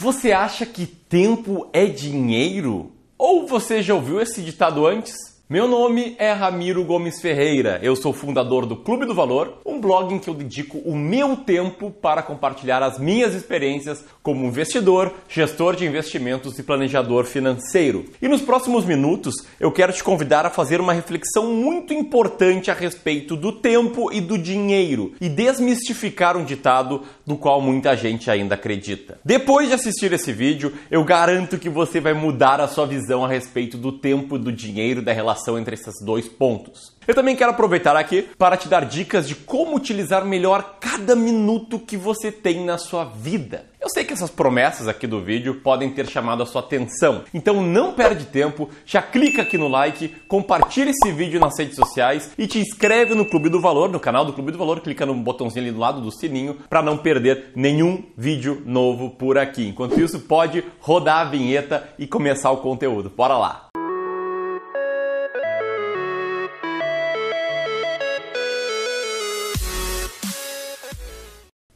Você acha que tempo é dinheiro? Ou você já ouviu esse ditado antes? Meu nome é Ramiro Gomes Ferreira, eu sou fundador do Clube do Valor, um blog em que eu dedico o meu tempo para compartilhar as minhas experiências como investidor, gestor de investimentos e planejador financeiro. E nos próximos minutos eu quero te convidar a fazer uma reflexão muito importante a respeito do tempo e do dinheiro e desmistificar um ditado do qual muita gente ainda acredita. Depois de assistir esse vídeo, eu garanto que você vai mudar a sua visão a respeito do tempo, do dinheiro, da relação relação entre esses dois pontos. Eu também quero aproveitar aqui para te dar dicas de como utilizar melhor cada minuto que você tem na sua vida. Eu sei que essas promessas aqui do vídeo podem ter chamado a sua atenção, então não perde tempo, já clica aqui no like, compartilha esse vídeo nas redes sociais e te inscreve no Clube do Valor, no canal do Clube do Valor, clica no botãozinho ali do lado do sininho para não perder nenhum vídeo novo por aqui. Enquanto isso, pode rodar a vinheta e começar o conteúdo. Bora lá!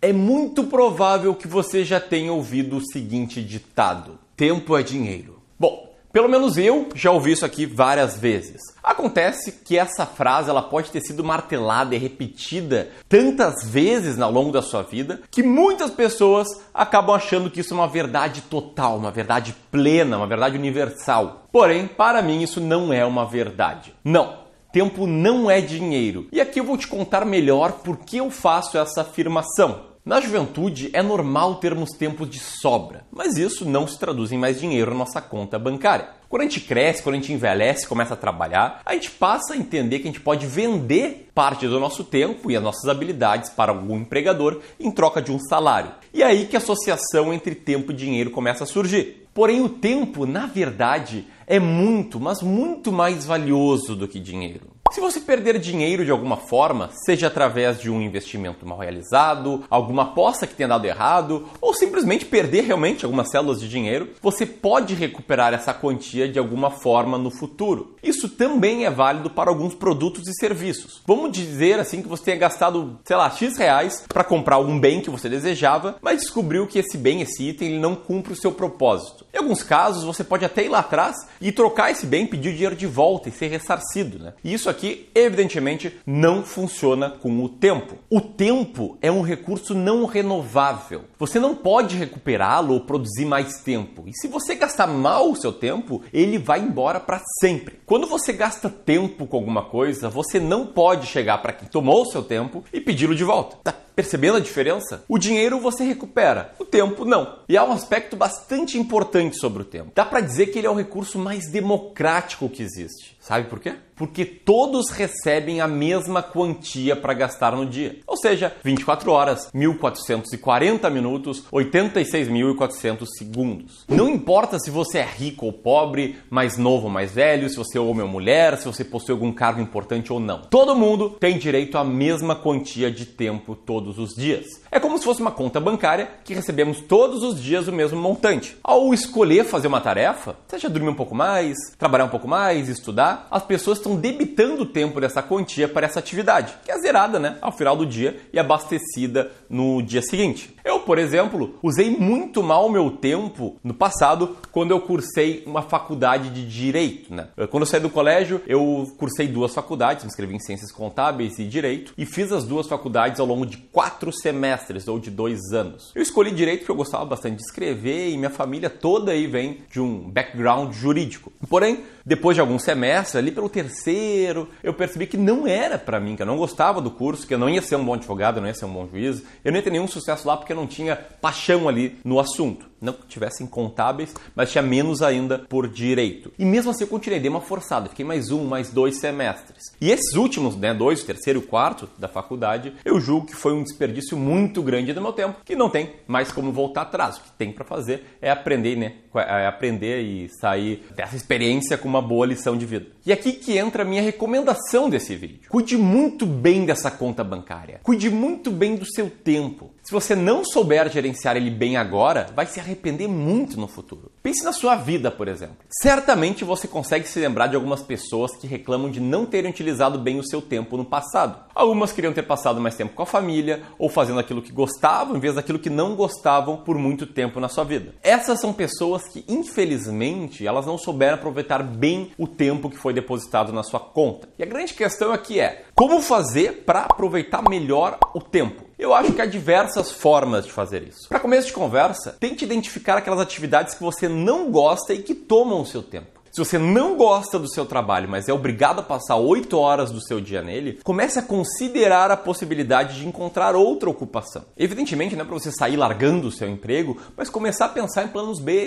É muito provável que você já tenha ouvido o seguinte ditado: tempo é dinheiro. Bom, pelo menos eu já ouvi isso aqui várias vezes. Acontece que essa frase ela pode ter sido martelada e repetida tantas vezes ao longo da sua vida que muitas pessoas acabam achando que isso é uma verdade total, uma verdade plena, uma verdade universal. Porém, para mim isso não é uma verdade. Não, tempo não é dinheiro. E aqui eu vou te contar melhor por que eu faço essa afirmação. Na juventude é normal termos tempos de sobra, mas isso não se traduz em mais dinheiro na nossa conta bancária. Quando a gente cresce, quando a gente envelhece, começa a trabalhar, a gente passa a entender que a gente pode vender parte do nosso tempo e as nossas habilidades para algum empregador em troca de um salário. E é aí que a associação entre tempo e dinheiro começa a surgir. Porém, o tempo, na verdade, é muito, mas muito mais valioso do que dinheiro. Se você perder dinheiro de alguma forma, seja através de um investimento mal realizado, alguma aposta que tenha dado errado, ou simplesmente perder realmente algumas células de dinheiro, você pode recuperar essa quantia de alguma forma no futuro. Isso também é válido para alguns produtos e serviços. Vamos dizer assim que você tenha gastado, sei lá, X reais para comprar algum bem que você desejava, mas descobriu que esse bem, esse item, ele não cumpre o seu propósito. Em alguns casos, você pode até ir lá atrás e trocar esse bem, pedir o dinheiro de volta e ser ressarcido, né? E isso aqui que, evidentemente, não funciona com o tempo. O tempo é um recurso não renovável. Você não pode recuperá-lo ou produzir mais tempo. E se você gastar mal o seu tempo, ele vai embora para sempre. Quando você gasta tempo com alguma coisa, você não pode chegar para quem tomou o seu tempo e pedi-lo de volta. Tá Percebendo a diferença? O dinheiro você recupera, o tempo não. E há um aspecto bastante importante sobre o tempo. Dá para dizer que ele é o recurso mais democrático que existe. Sabe por quê? Porque todos recebem a mesma quantia para gastar no dia. Ou seja, 24 horas, 1440 minutos, 86.400 segundos. Não importa se você é rico ou pobre, mais novo ou mais velho, se você é homem ou mulher, se você possui algum cargo importante ou não. Todo mundo tem direito à mesma quantia de tempo todo todos os dias. É como se fosse uma conta bancária que recebemos todos os dias o mesmo montante. Ao escolher fazer uma tarefa, seja dormir um pouco mais, trabalhar um pouco mais, estudar, as pessoas estão debitando o tempo dessa quantia para essa atividade, que é zerada né, ao final do dia e abastecida no dia seguinte. Eu, por exemplo, usei muito mal o meu tempo no passado quando eu cursei uma faculdade de direito. Né? Quando eu saí do colégio, eu cursei duas faculdades, me inscrevi em Ciências Contábeis e Direito, e fiz as duas faculdades ao longo de quatro semestres ou de dois anos. Eu escolhi direito porque eu gostava bastante de escrever e minha família toda aí vem de um background jurídico. Porém, depois de alguns semestres, ali pelo terceiro, eu percebi que não era para mim, que eu não gostava do curso, que eu não ia ser um bom advogado, eu não ia ser um bom juiz, eu não ia ter nenhum sucesso lá porque eu não tinha paixão ali no assunto não tivessem contábeis, mas tinha menos ainda por direito. E mesmo assim eu continuei, dei uma forçada, fiquei mais um, mais dois semestres. E esses últimos, né, dois, o terceiro e o quarto da faculdade, eu julgo que foi um desperdício muito grande do meu tempo, que não tem mais como voltar atrás. O que tem para fazer é aprender, né, é aprender e sair dessa experiência com uma boa lição de vida. E aqui que entra a minha recomendação desse vídeo. Cuide muito bem dessa conta bancária. Cuide muito bem do seu tempo. Se você não souber gerenciar ele bem agora, vai se arrepender arrepender muito no futuro. Pense na sua vida, por exemplo. Certamente você consegue se lembrar de algumas pessoas que reclamam de não terem utilizado bem o seu tempo no passado. Algumas queriam ter passado mais tempo com a família ou fazendo aquilo que gostavam em vez daquilo que não gostavam por muito tempo na sua vida. Essas são pessoas que, infelizmente, elas não souberam aproveitar bem o tempo que foi depositado na sua conta. E a grande questão aqui é, é como fazer para aproveitar melhor o tempo? Eu acho que há diversas formas de fazer isso. Para começo de conversa, tente identificar aquelas atividades que você não gosta e que tomam o seu tempo. Se você não gosta do seu trabalho, mas é obrigado a passar 8 horas do seu dia nele, comece a considerar a possibilidade de encontrar outra ocupação. Evidentemente, não é para você sair largando o seu emprego, mas começar a pensar em planos B,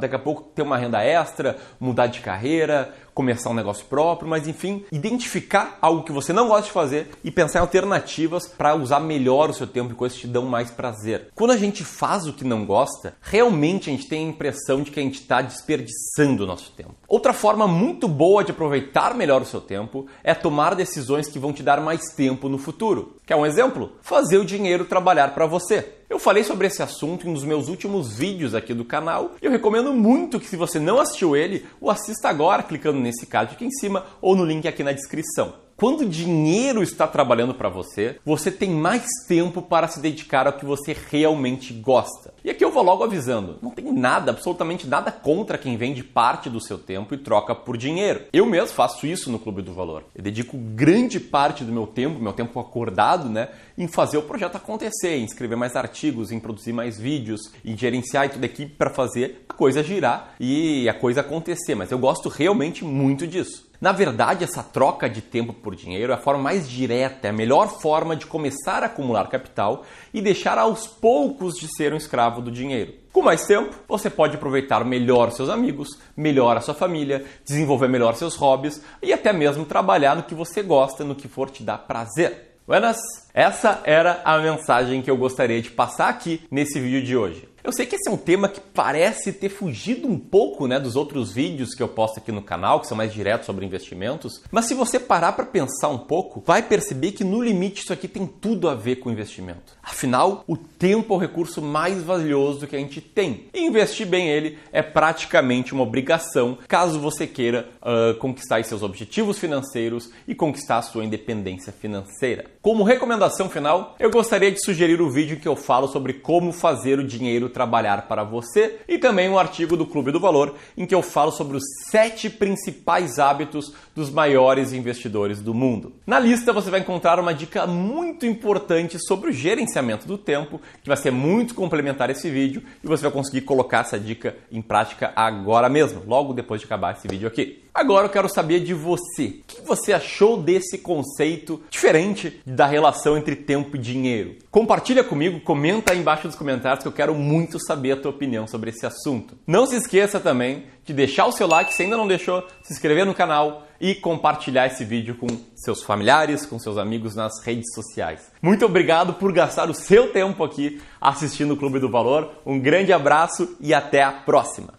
daqui a pouco ter uma renda extra, mudar de carreira, começar um negócio próprio, mas enfim, identificar algo que você não gosta de fazer e pensar em alternativas para usar melhor o seu tempo e coisas que te dão mais prazer. Quando a gente faz o que não gosta, realmente a gente tem a impressão de que a gente está desperdiçando o nosso tempo. Outra forma muito boa de aproveitar melhor o seu tempo é tomar decisões que vão te dar mais tempo no futuro. Quer é um exemplo? Fazer o dinheiro trabalhar para você. Eu falei sobre esse assunto em um dos meus últimos vídeos aqui do canal e eu recomendo muito que, se você não assistiu ele, o assista agora clicando nesse card aqui em cima ou no link aqui na descrição. Quando o dinheiro está trabalhando para você, você tem mais tempo para se dedicar ao que você realmente gosta. E aqui eu vou logo avisando, não tem nada, absolutamente nada contra quem vende parte do seu tempo e troca por dinheiro. Eu mesmo faço isso no Clube do Valor. Eu dedico grande parte do meu tempo, meu tempo acordado, né, em fazer o projeto acontecer, em escrever mais artigos, em produzir mais vídeos, em gerenciar toda a equipe para fazer a coisa girar e a coisa acontecer. Mas eu gosto realmente muito disso. Na verdade, essa troca de tempo por dinheiro é a forma mais direta, é a melhor forma de começar a acumular capital e deixar aos poucos de ser um escravo do dinheiro. Com mais tempo, você pode aproveitar melhor seus amigos, melhor a sua família, desenvolver melhor seus hobbies e até mesmo trabalhar no que você gosta, no que for te dar prazer. Buenas! Essa era a mensagem que eu gostaria de passar aqui nesse vídeo de hoje. Eu sei que esse é um tema que parece ter fugido um pouco né, dos outros vídeos que eu posto aqui no canal, que são mais diretos sobre investimentos, mas se você parar para pensar um pouco, vai perceber que no limite isso aqui tem tudo a ver com investimento. Afinal, o tempo é o recurso mais valioso que a gente tem. E investir bem ele é praticamente uma obrigação caso você queira uh, conquistar seus objetivos financeiros e conquistar a sua independência financeira. Como recomendação final, eu gostaria de sugerir o vídeo em que eu falo sobre como fazer o dinheiro trabalhar para você, e também um artigo do Clube do Valor em que eu falo sobre os sete principais hábitos dos maiores investidores do mundo. Na lista você vai encontrar uma dica muito importante sobre o gerenciamento do tempo, que vai ser muito complementar esse vídeo e você vai conseguir colocar essa dica em prática agora mesmo, logo depois de acabar esse vídeo aqui. Agora eu quero saber de você. O que você achou desse conceito diferente da relação entre tempo e dinheiro? Compartilha comigo, comenta aí embaixo nos comentários que eu quero muito saber a tua opinião sobre esse assunto. Não se esqueça também de deixar o seu like se ainda não deixou, se inscrever no canal e compartilhar esse vídeo com seus familiares, com seus amigos nas redes sociais. Muito obrigado por gastar o seu tempo aqui assistindo o Clube do Valor. Um grande abraço e até a próxima!